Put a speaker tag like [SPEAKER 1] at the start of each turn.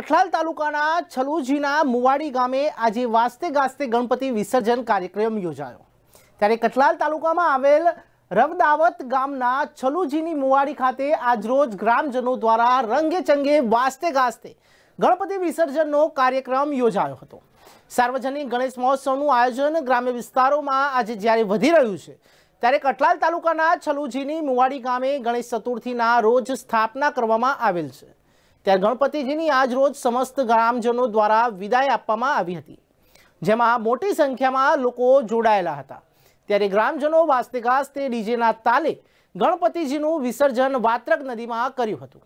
[SPEAKER 1] કઠલાલ તાલુકાના છલુજીના મુવાડી ગામે આજે વાસ્તે ગાસ્તે ગણપતિ વિસર્જન કાર્યક્રમ યોજાયો ત્યારે કઠલાલ તાલુકામાં આવેલ રવદાવત ગામના છલુજીની મુવાડી ખાતે આજરોજ ગ્રામજનો દ્વારા રંગે ચંગે વાસ્તે ગાસ્તે ગણપતિ વિસર્જનનો કાર્યક્રમ યોજાયો હતો સાર્વજનિક ગણેશ મહોત્સવનું આયોજન ગ્રામ્ય વિસ્તારોમાં આજે જ્યારે વધી રહ્યું છે ત્યારે કઠલાલ તાલુકાના છલુજીની મુવાડી ગામે ગણેશ ચતુર્થીના રોજ સ્થાપના કરવામાં આવેલ છે ત્યારે ગણપતિજીની આજ રોજ સમસ્ત ગ્રામજનો દ્વારા વિદાય આપવામાં આવી હતી જેમાં મોટી સંખ્યામાં લોકો જોડાયેલા હતા ત્યારે ગ્રામજનો વાસ્તે ગાસ્તે ડીજેના તાલે ગણપતિજીનું વિસર્જન વાત્રક નદીમાં કર્યું હતું